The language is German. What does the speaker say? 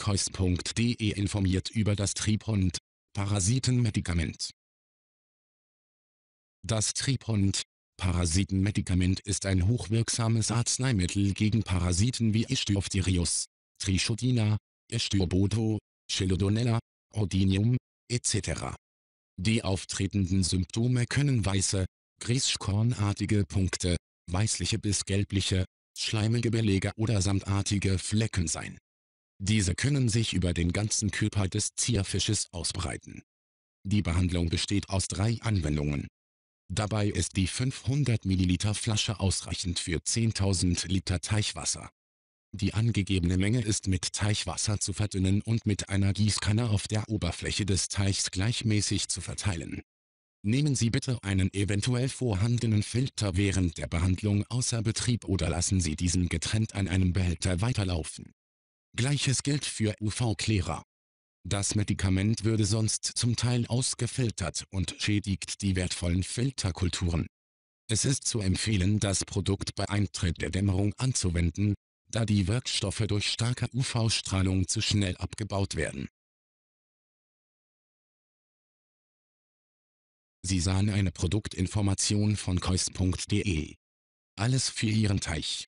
kois.de informiert über das Tripont Parasitenmedikament. Das Tripont Parasitenmedikament ist ein hochwirksames Arzneimittel gegen Parasiten wie Ischtyophtirius, Trichodina, Ischthyoboto, Chelodonella, Ordinium, etc. Die auftretenden Symptome können weiße, grießkornartige Punkte, weißliche bis gelbliche, schleimige Belege oder samtartige Flecken sein diese können sich über den ganzen Körper des Zierfisches ausbreiten. Die Behandlung besteht aus drei Anwendungen. Dabei ist die 500 ml Flasche ausreichend für 10.000 Liter Teichwasser. Die angegebene Menge ist mit Teichwasser zu verdünnen und mit einer Gießkanne auf der Oberfläche des Teichs gleichmäßig zu verteilen. Nehmen Sie bitte einen eventuell vorhandenen Filter während der Behandlung außer Betrieb oder lassen Sie diesen getrennt an einem Behälter weiterlaufen. Gleiches gilt für UV-Klärer. Das Medikament würde sonst zum Teil ausgefiltert und schädigt die wertvollen Filterkulturen. Es ist zu empfehlen, das Produkt bei Eintritt der Dämmerung anzuwenden, da die Wirkstoffe durch starke UV-Strahlung zu schnell abgebaut werden. Sie sahen eine Produktinformation von kois.de. Alles für Ihren Teich.